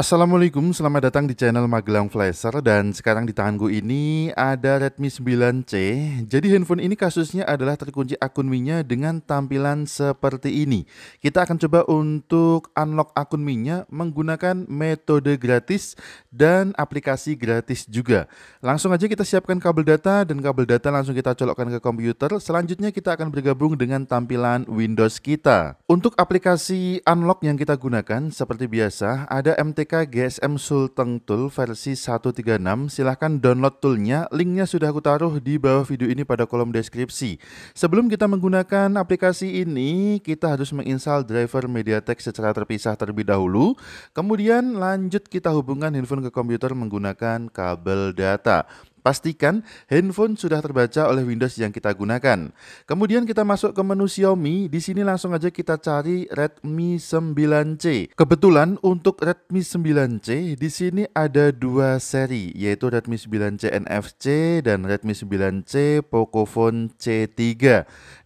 Assalamualaikum, selamat datang di channel Magelang Flasher dan sekarang di tanganku ini ada Redmi 9C. Jadi handphone ini kasusnya adalah terkunci akun Mi-nya dengan tampilan seperti ini. Kita akan coba untuk unlock akun Mi-nya menggunakan metode gratis dan aplikasi gratis juga. Langsung aja kita siapkan kabel data dan kabel data langsung kita colokkan ke komputer. Selanjutnya kita akan bergabung dengan tampilan Windows kita. Untuk aplikasi unlock yang kita gunakan seperti biasa ada MTK STK GSM Sultan Tool versi 136, silahkan download toolnya. Linknya sudah aku taruh di bawah video ini pada kolom deskripsi. Sebelum kita menggunakan aplikasi ini, kita harus menginstal driver MediaTek secara terpisah terlebih dahulu. Kemudian lanjut kita hubungkan handphone ke komputer menggunakan kabel data. Pastikan handphone sudah terbaca oleh Windows yang kita gunakan. Kemudian kita masuk ke menu Xiaomi, di sini langsung aja kita cari Redmi 9C. Kebetulan untuk Redmi 9C di sini ada dua seri, yaitu Redmi 9C NFC dan Redmi 9C Pocophone C3.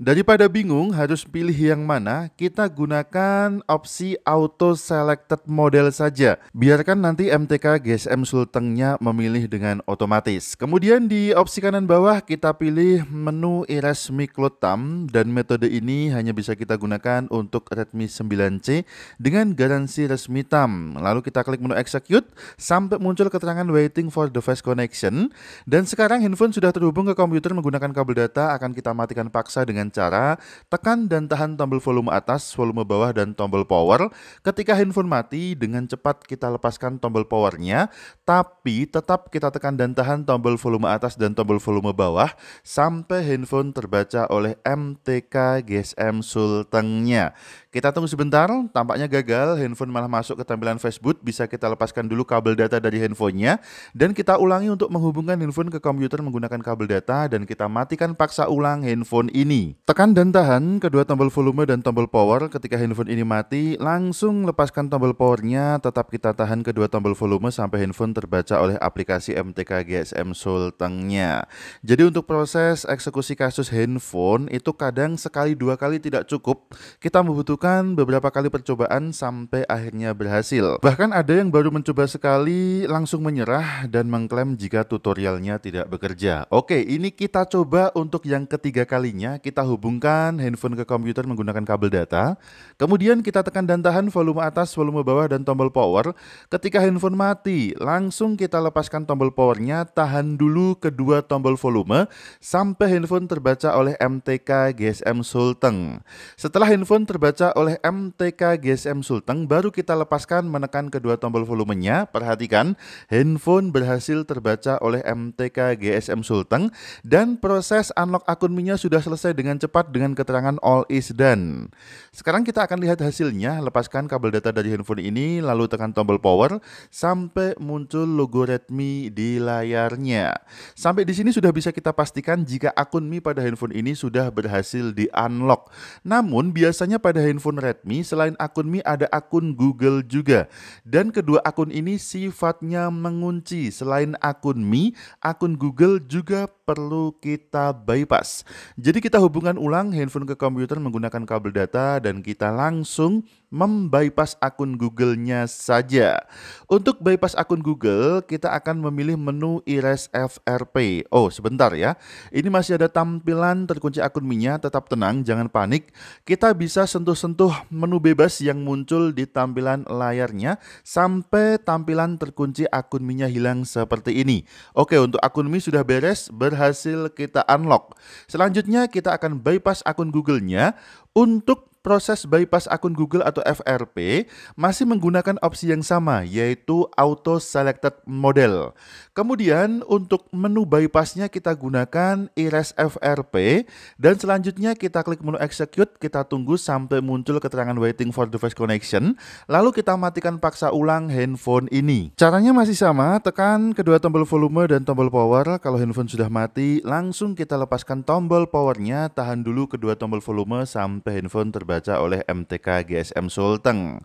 Daripada bingung harus pilih yang mana, kita gunakan opsi auto selected model saja. Biarkan nanti MTK GSM Sultengnya memilih dengan otomatis. Kemudian di opsi kanan bawah kita pilih menu Eras Miklotam dan metode ini hanya bisa kita gunakan untuk Redmi 9C dengan garansi resmi TAM. Lalu kita klik menu execute sampai muncul keterangan waiting for device connection dan sekarang handphone sudah terhubung ke komputer menggunakan kabel data akan kita matikan paksa dengan cara tekan dan tahan tombol volume atas, volume bawah dan tombol power. Ketika handphone mati dengan cepat kita lepaskan tombol powernya tapi tetap kita tekan dan tahan tombol tombol volume atas dan tombol volume bawah sampai handphone terbaca oleh MTK GSM Sultengnya. Kita tunggu sebentar, tampaknya gagal, handphone malah masuk ke tampilan Facebook, bisa kita lepaskan dulu kabel data dari handphonenya, dan kita ulangi untuk menghubungkan handphone ke komputer menggunakan kabel data, dan kita matikan paksa ulang handphone ini. Tekan dan tahan kedua tombol volume dan tombol power ketika handphone ini mati, langsung lepaskan tombol powernya, tetap kita tahan kedua tombol volume sampai handphone terbaca oleh aplikasi MTK GSM Sultengnya. Jadi untuk proses eksekusi kasus handphone, itu kadang sekali dua kali tidak cukup, kita membutuhkan melakukan beberapa kali percobaan sampai akhirnya berhasil. Bahkan ada yang baru mencoba sekali langsung menyerah dan mengklaim jika tutorialnya tidak bekerja. Oke, ini kita coba untuk yang ketiga kalinya. Kita hubungkan handphone ke komputer menggunakan kabel data. Kemudian kita tekan dan tahan volume atas, volume bawah, dan tombol power. Ketika handphone mati, langsung kita lepaskan tombol powernya, tahan dulu kedua tombol volume sampai handphone terbaca oleh MTK GSM Sulteng. Setelah handphone terbaca oleh MTK GSM Sulteng baru kita lepaskan menekan kedua tombol volumenya. Perhatikan, handphone berhasil terbaca oleh MTK GSM Sulteng dan proses unlock akun Minya sudah selesai dengan cepat dengan keterangan all is done. Sekarang kita akan lihat hasilnya. Lepaskan kabel data dari handphone ini lalu tekan tombol power sampai muncul logo Redmi di layarnya. Sampai di sini sudah bisa kita pastikan jika akun Mi pada handphone ini sudah berhasil di unlock. Namun biasanya pada handphone handphone Redmi, selain akun Mi ada akun Google juga. Dan kedua akun ini sifatnya mengunci. Selain akun Mi, akun Google juga perlu kita bypass. Jadi kita hubungkan ulang handphone ke komputer menggunakan kabel data dan kita langsung membypass akun Google-nya saja. Untuk bypass akun Google, kita akan memilih menu Iris FRP. Oh, sebentar ya. Ini masih ada tampilan terkunci akun Minya, tetap tenang, jangan panik. Kita bisa sentuh-sentuh menu bebas yang muncul di tampilan layarnya sampai tampilan terkunci akun Minya hilang seperti ini. Oke, untuk akun Mi sudah beres, berhasil kita unlock. Selanjutnya kita akan bypass akun Google-nya untuk proses bypass akun Google atau FRP masih menggunakan opsi yang sama, yaitu Auto Selected Model. Kemudian untuk menu bypassnya kita gunakan Iris FRP, dan selanjutnya kita klik menu Execute, kita tunggu sampai muncul keterangan Waiting for Device Connection, lalu kita matikan paksa ulang handphone ini. Caranya masih sama, tekan kedua tombol volume dan tombol power, kalau handphone sudah mati, langsung kita lepaskan tombol powernya, tahan dulu kedua tombol volume sampai handphone terbalik dibaca oleh MTK GSM Sulteng.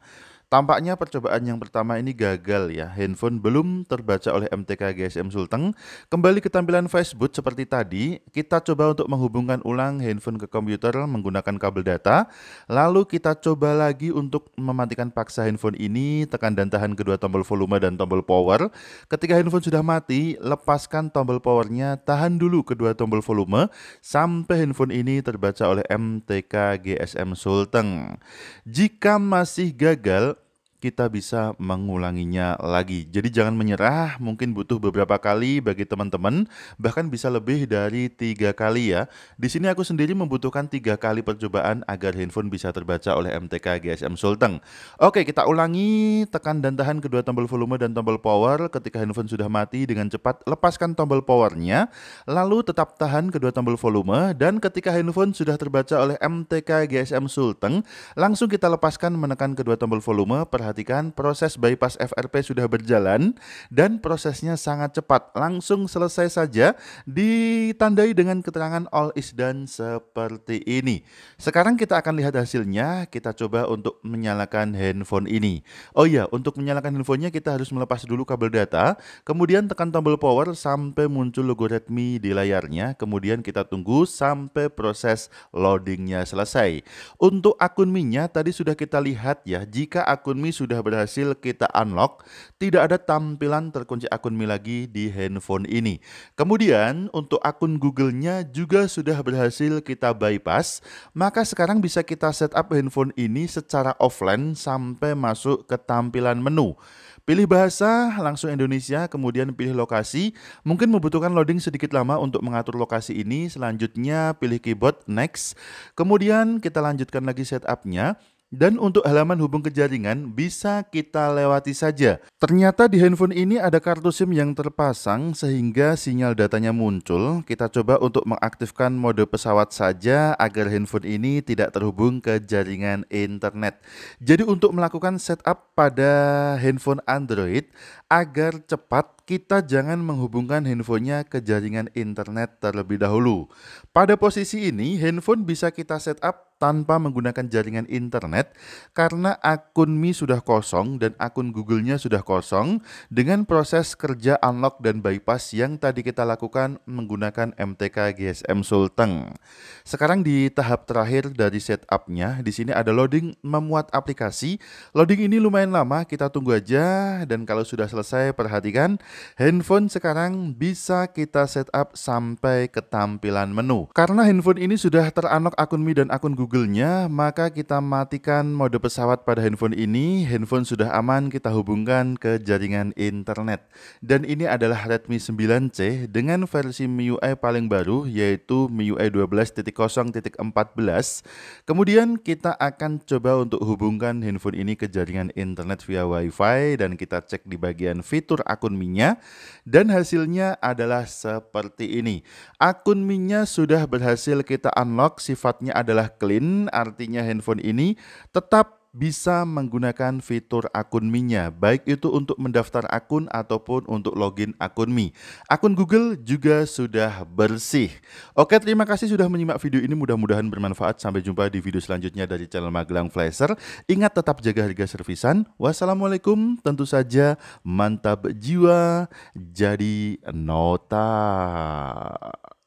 Tampaknya percobaan yang pertama ini gagal ya. Handphone belum terbaca oleh MTK GSM Sulteng. Kembali ke tampilan Facebook seperti tadi, kita coba untuk menghubungkan ulang handphone ke komputer menggunakan kabel data. Lalu kita coba lagi untuk mematikan paksa handphone ini, tekan dan tahan kedua tombol volume dan tombol power. Ketika handphone sudah mati, lepaskan tombol powernya, tahan dulu kedua tombol volume sampai handphone ini terbaca oleh MTK GSM Sulteng. Jika masih gagal, kita bisa mengulanginya lagi. Jadi jangan menyerah, mungkin butuh beberapa kali bagi teman-teman, bahkan bisa lebih dari tiga kali ya. Di sini aku sendiri membutuhkan tiga kali percobaan agar handphone bisa terbaca oleh MTK GSM Sulteng. Oke, kita ulangi, tekan dan tahan kedua tombol volume dan tombol power. Ketika handphone sudah mati, dengan cepat lepaskan tombol powernya, lalu tetap tahan kedua tombol volume, dan ketika handphone sudah terbaca oleh MTK GSM Sulteng, langsung kita lepaskan menekan kedua tombol volume, per Perhatikan proses bypass FRP sudah berjalan dan prosesnya sangat cepat. Langsung selesai saja ditandai dengan keterangan all is done seperti ini. Sekarang kita akan lihat hasilnya. Kita coba untuk menyalakan handphone ini. Oh iya, untuk menyalakan handphonenya kita harus melepas dulu kabel data, kemudian tekan tombol power sampai muncul logo Redmi di layarnya. Kemudian kita tunggu sampai proses loadingnya selesai. Untuk akun Mi-nya tadi sudah kita lihat ya, jika akun Mi sudah berhasil kita unlock, tidak ada tampilan terkunci akun Mi lagi di handphone ini. Kemudian untuk akun Google-nya juga sudah berhasil kita bypass, maka sekarang bisa kita setup handphone ini secara offline sampai masuk ke tampilan menu. Pilih bahasa, langsung Indonesia, kemudian pilih lokasi. Mungkin membutuhkan loading sedikit lama untuk mengatur lokasi ini. Selanjutnya pilih keyboard, next. Kemudian kita lanjutkan lagi setupnya. Dan untuk halaman hubung ke jaringan bisa kita lewati saja. Ternyata di handphone ini ada kartu SIM yang terpasang sehingga sinyal datanya muncul. Kita coba untuk mengaktifkan mode pesawat saja agar handphone ini tidak terhubung ke jaringan internet. Jadi untuk melakukan setup pada handphone Android agar cepat kita jangan menghubungkan handphonenya ke jaringan internet terlebih dahulu. Pada posisi ini handphone bisa kita setup tanpa menggunakan jaringan internet karena akun Mi sudah kosong dan akun Google-nya sudah kosong dengan proses kerja unlock dan bypass yang tadi kita lakukan menggunakan MTK GSM Sultan. Sekarang di tahap terakhir dari setupnya, di sini ada loading memuat aplikasi. Loading ini lumayan lama, kita tunggu aja dan kalau sudah selesai perhatikan handphone sekarang bisa kita setup sampai ke tampilan menu. Karena handphone ini sudah terunlock akun Mi dan akun Google Google-nya, maka kita matikan mode pesawat pada handphone ini. Handphone sudah aman, kita hubungkan ke jaringan internet. Dan ini adalah Redmi 9C dengan versi MIUI paling baru, yaitu MIUI 12.0.14. Kemudian kita akan coba untuk hubungkan handphone ini ke jaringan internet via WiFi dan kita cek di bagian fitur akun mi Dan hasilnya adalah seperti ini. Akun mi sudah berhasil kita unlock, sifatnya adalah clean lain, artinya handphone ini tetap bisa menggunakan fitur akun Mi-nya, baik itu untuk mendaftar akun ataupun untuk login akun Mi. Akun Google juga sudah bersih. Oke, terima kasih sudah menyimak video ini. Mudah-mudahan bermanfaat. Sampai jumpa di video selanjutnya dari channel Magelang Flasher. Ingat tetap jaga harga servisan. Wassalamualaikum. Tentu saja mantap jiwa. Jadi nota.